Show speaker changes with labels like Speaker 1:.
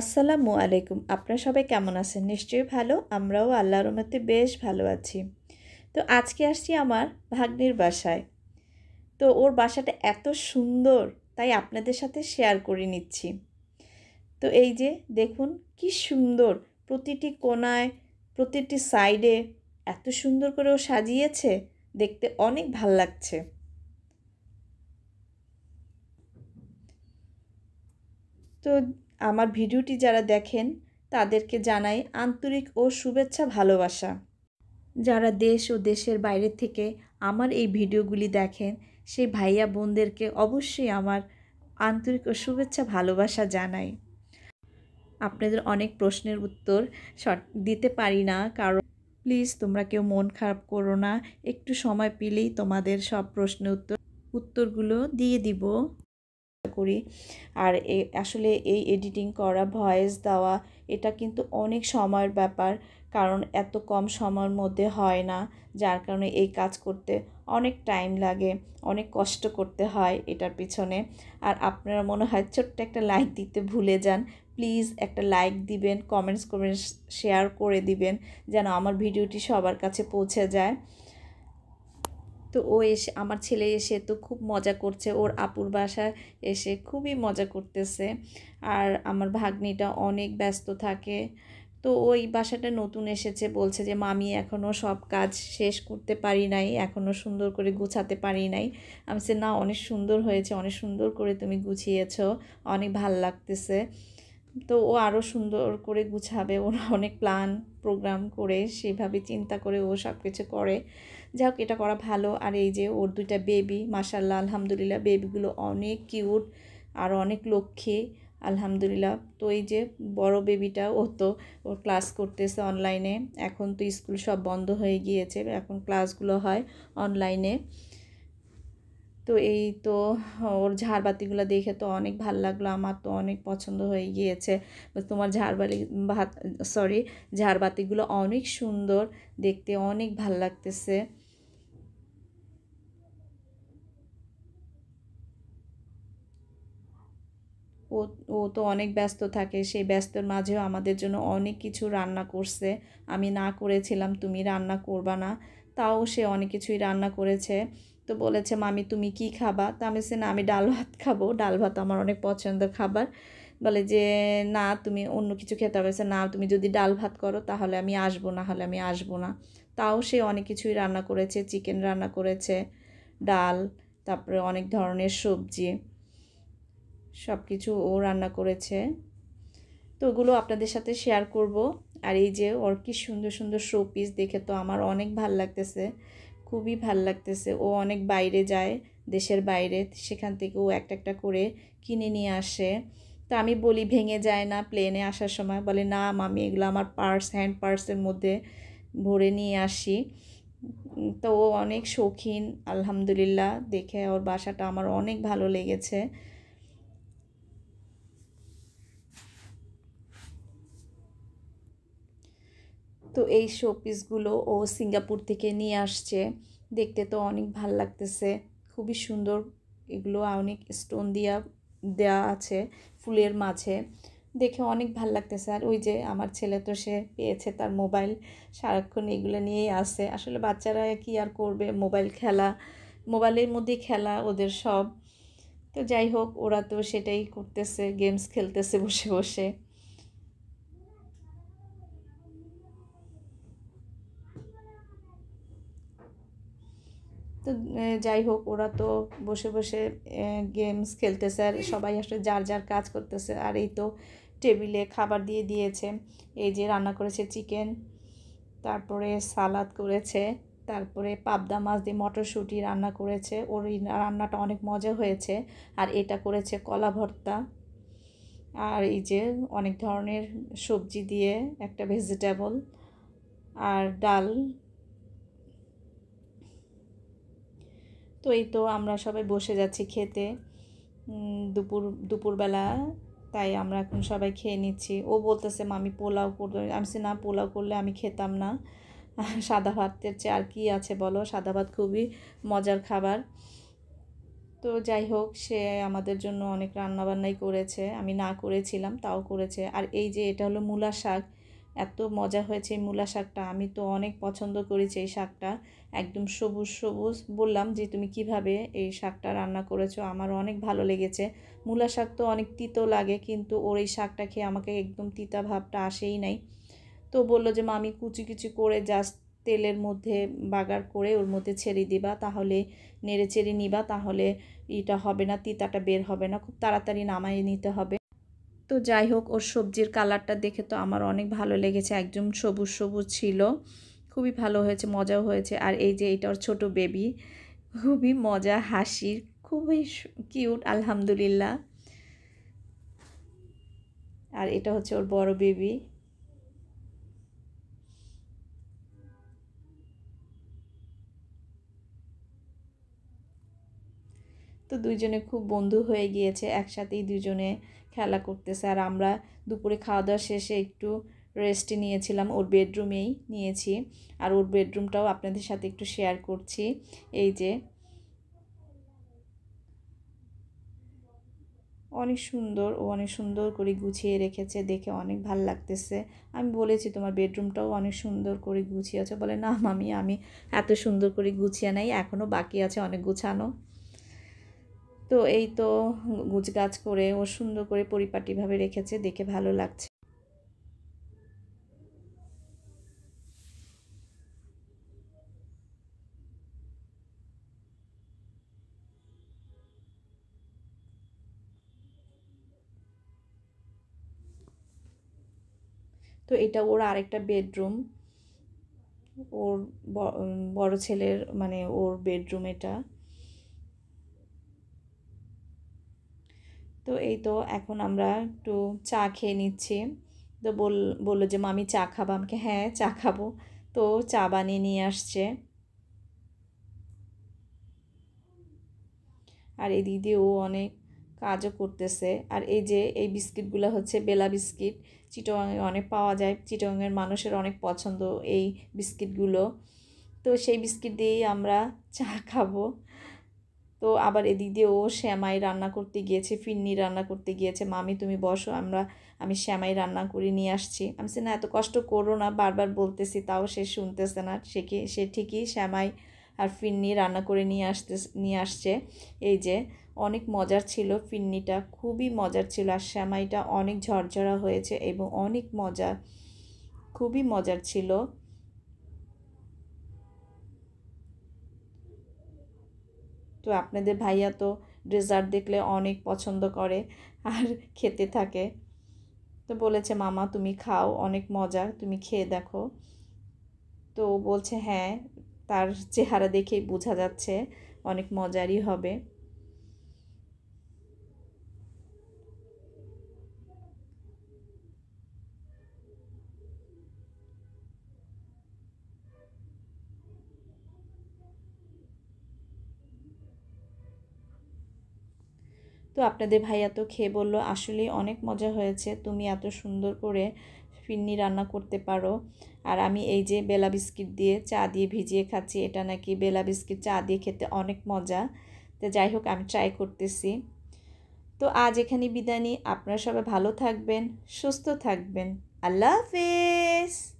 Speaker 1: আসসালামু আলাইকুম আপনারা সবাই কেমন আছেন নিশ্চয়ই ভালো আমরাও আল্লাহর রহমতে বেশ ভালো আছি তো আজকে আসছি আমার ভাগ্নির বাসায় তো ওর বাসাটা এত সুন্দর তাই আপনাদের সাথে শেয়ার করে নিচ্ছি তো এই যে দেখুন কি সুন্দর প্রতিটি কোনায় প্রতিটি সাইডে এত সুন্দর করে ও সাজিয়েছে দেখতে অনেক ভাল লাগছে তো আমার ভিডিওটি যারা দেখেন তাদেরকে জানাই আন্তরিক ও শুভেচ্ছা ভালোবাসা যারা দেশ ও দেশের বাইরে থেকে আমার এই ভিডিওগুলি দেখেন সেই ভাইয়া বোনদেরকে অবশ্যই আমার আন্তরিক ও শুভেচ্ছা ভালোবাসা জানাই আপনাদের অনেক প্রশ্নের উত্তর দিতে পারি না কারণ প্লিজ তোমরা কেউ মন খারাপ করো না একটু সময় পেলেই তোমাদের সব প্রশ্নের উত্তর উত্তরগুলো দিয়ে দিব করি আর আসলে এই এডিটিং করা ভয়েস দেওয়া এটা কিন্তু অনেক সময়ের ব্যাপার কারণ এত কম সময়ের মধ্যে হয় না যার কারণে এই কাজ করতে অনেক টাইম লাগে অনেক কষ্ট করতে হয় এটার পিছনে আর আপনারা মনে হয় ছোট্ট একটা লাইক দিতে ভুলে যান প্লিজ একটা লাইক দিবেন কমেন্টস করবেন শেয়ার করে দিবেন যেন আমার ভিডিওটি সবার কাছে পৌঁছে যায় তো ও এসে আমার ছেলে এসে তো খুব মজা করছে ওর আপুর বাসা এসে খুবই মজা করতেছে আর আমার ভাগ্নিটা অনেক ব্যস্ত থাকে তো ওই বাসাটা নতুন এসেছে বলছে যে মামি এখনও সব কাজ শেষ করতে পারি নাই এখনও সুন্দর করে গুছাতে পারি নাই আমি সে না অনেক সুন্দর হয়েছে অনেক সুন্দর করে তুমি গুছিয়েছ অনেক ভাল লাগতেছে তো ও আরও সুন্দর করে গুছাবে ওরা অনেক প্ল্যান প্রোগ্রাম করে সেভাবে চিন্তা করে ও সব কিছু করে যাই হোক এটা করা ভালো আর এই যে ওর দুইটা বেবি মাসাল্লাহ আলহামদুলিল্লাহ বেবিগুলো অনেক কিউট আর অনেক লক্ষ্মী আলহামদুলিল্লাহ তো এই যে বড় বেবিটা ও তো ওর ক্লাস করতেছে অনলাইনে এখন তো স্কুল সব বন্ধ হয়ে গিয়েছে এখন ক্লাসগুলো হয় অনলাইনে তো এই তো ওর ঝাড়বাতিগুলো দেখে তো অনেক ভাল লাগলো আমার তো অনেক পছন্দ হয়ে গিয়েছে তোমার ঝাড়বাতি ভাত সরি ঝাড়বাতিগুলো অনেক সুন্দর দেখতে অনেক ভাল লাগতেছে ও ও তো অনেক ব্যস্ত থাকে সেই ব্যস্তর মাঝেও আমাদের জন্য অনেক কিছু রান্না করছে আমি না করেছিলাম তুমি রান্না করবা না তাও সে অনেক কিছুই রান্না করেছে তো বলেছে মামি তুমি কি খাবা তো আমি সে না আমি ডাল ভাত খাবো ডাল ভাত আমার অনেক পছন্দের খাবার বলে যে না তুমি অন্য কিছু খেতে হবে না তুমি যদি ডাল ভাত করো তাহলে আমি আসবো না হলে আমি আসবো না তাও সে অনেক কিছুই রান্না করেছে চিকেন রান্না করেছে ডাল তারপরে অনেক ধরনের সবজি সব কিছু ও রান্না করেছে তো ওগুলো আপনাদের সাথে শেয়ার করব আর এই যে ওর কি সুন্দর সুন্দর শো পিস দেখে তো আমার অনেক ভাল লাগতেছে খুবই ভাল লাগতেছে ও অনেক বাইরে যায় দেশের বাইরে সেখান থেকে ও একটা একটা করে কিনে নিয়ে আসে তো আমি বলি ভেঙে যায় না প্লেনে আসার সময় বলে না মামি এগুলো আমার পার্স হ্যান্ড পার্সের মধ্যে ভরে নিয়ে আসি তো ও অনেক শৌখিন আলহামদুলিল্লাহ দেখে ওর বাসাটা আমার অনেক ভালো লেগেছে তো এই শো পিসগুলো ও সিঙ্গাপুর থেকে নিয়ে আসছে দেখতে তো অনেক ভাল লাগতেছে খুবই সুন্দর এগুলো অনেক স্টোন দিয়া দেয়া আছে ফুলের মাঝে দেখে অনেক ভাল লাগতেছে আর ওই যে আমার ছেলে তো সে পেয়েছে তার মোবাইল সারাক্ষণ এগুলো নিয়েই আসে আসলে বাচ্চারা কি আর করবে মোবাইল খেলা মোবাইলের মধ্যে খেলা ওদের সব তো যাই হোক ওরা তো সেটাই করতেছে গেমস খেলতেছে বসে বসে তো যাই হোক ওরা তো বসে বসে গেমস খেলতেছে আর সবাই আসলে যার যার কাজ করতেছে আর এই তো টেবিলে খাবার দিয়ে দিয়েছে এই যে রান্না করেছে চিকেন তারপরে সালাদ করেছে তারপরে পাবদা মাছ দিয়ে মটরশুঁটি রান্না করেছে ওর রান্নাটা অনেক মজা হয়েছে আর এটা করেছে কলা ভর্তা আর এই যে অনেক ধরনের সবজি দিয়ে একটা ভেজিটেবল আর ডাল তো এই তো আমরা সবাই বসে যাচ্ছি খেতে দুপুর দুপুরবেলা তাই আমরা এখন সবাই খেয়ে নিচ্ছি ও বলতেছে মামি পোলাও করবে আমি সে না পোলাও করলে আমি খেতাম না সাদা ভাতের চেয়ে আর কী আছে বলো সাদা ভাত খুবই মজার খাবার তো যাই হোক সে আমাদের জন্য অনেক রান্নাবান্নাই করেছে আমি না করেছিলাম তাও করেছে আর এই যে এটা হলো মূলা শাক এত মজা হয়েছে এই মূলা শাকটা আমি তো অনেক পছন্দ করেছি এই শাকটা একদম সবুজ সবুজ বললাম যে তুমি কিভাবে এই শাকটা রান্না করেছো আমার অনেক ভালো লেগেছে মূলা শাক তো অনেক তিতো লাগে কিন্তু ওর এই শাকটা খেয়ে আমাকে একদম তিতা ভাবটা আসেই নাই তো বললো যে মামি কুচি কুচি করে জাস্ট তেলের মধ্যে বাগার করে ওর মধ্যে ছেড়ে দিবা তাহলে নেড়ে ছেড়ে নিবা তাহলে এটা হবে না তিতাটা বের হবে না খুব তাড়াতাড়ি নামাই নিতে হবে তো যাই হোক ওর সবজির কালারটা দেখে তো আমার অনেক ভালো লেগেছে একদম সবুজ সবুজ ছিল খুবই ভালো হয়েছে মজাও হয়েছে আর এই যে এটা ওর ছোটো বেবি খুবই মজা হাসির খুবই কিউট আলহামদুলিল্লাহ আর এটা হচ্ছে ওর বড় বেবি তো দুইজনে খুব বন্ধু হয়ে গিয়েছে একসাথেই দুজনে খেলা করতেছে আর আমরা দুপুরে খাওয়া দাওয়া শেষে একটু রেস্ট নিয়েছিলাম ওর বেডরুমেই নিয়েছি আর ওর বেডরুমটাও আপনাদের সাথে একটু শেয়ার করছি এই যে অনেক সুন্দর ও অনেক সুন্দর করে গুছিয়ে রেখেছে দেখে অনেক ভাল লাগতেছে আমি বলেছি তোমার বেডরুমটাও অনেক সুন্দর করে গুছিয়ে আছে বলে না মামি আমি এত সুন্দর করে গুছিয়ে নাই এখনও বাকি আছে অনেক গুছানো তো এই তো গুজগাছ করে ও সুন্দর করে পরিপাটিভাবে রেখেছে দেখে ভালো লাগছে তো এটা ওর আরেকটা বেডরুম ওর বড় ছেলের মানে ওর বেডরুম এটা তো এই তো এখন আমরা একটু চা খেয়ে নিচ্ছি তো বল বললো যে মামি চা খাবো আমাকে হ্যাঁ চা খাবো তো চা বানিয়ে নিয়ে আসছে আর এই দিদি ও অনেক কাজও করতেছে আর এই যে এই বিস্কিটগুলো হচ্ছে বেলা বিস্কিট চিটগাঙে অনেক পাওয়া যায় চিটগাঙের মানুষের অনেক পছন্দ এই বিস্কিটগুলো তো সেই বিস্কিট দিয়েই আমরা চা খাবো তো আবার এদিক দিয়ে ও শ্যামাই রান্না করতে গিয়েছে ফিন্নি রান্না করতে গিয়েছে মামি তুমি বসো আমরা আমি শ্যামাই রান্না করে নিয়ে আসছি আমি সে না এত কষ্ট করো না বারবার বলতেছি তাও সে শুনতেছে না সে কি সে ঠিকই শ্যামাই আর ফিন্নি রান্না করে নিয়ে আসতে নিয়ে আসছে এই যে অনেক মজার ছিল ফিন্নিটা খুবই মজার ছিল আর শ্যামাইটা অনেক ঝরঝরা হয়েছে এবং অনেক মজা খুবই মজার ছিল তো আপনাদের ভাইয়া তো ডেজার্ট দেখলে অনেক পছন্দ করে আর খেতে থাকে তো বলেছে মামা তুমি খাও অনেক মজা তুমি খেয়ে দেখো তো বলছে হ্যাঁ তার চেহারা দেখেই বোঝা যাচ্ছে অনেক মজারই হবে তো আপনাদের ভাইয়া তো খেয়ে বলল আসলে অনেক মজা হয়েছে তুমি এত সুন্দর করে ফিরনি রান্না করতে পারো আর আমি এই যে বেলা বিস্কিট দিয়ে চা দিয়ে ভিজিয়ে খাচ্ছি এটা নাকি বেলা বিস্কিট চা দিয়ে খেতে অনেক মজা তো যাই হোক আমি ট্রাই করতেছি তো আজ এখানে বিদায় নিই আপনারা সবাই ভালো থাকবেন সুস্থ থাকবেন আল্লাহ হাফেজ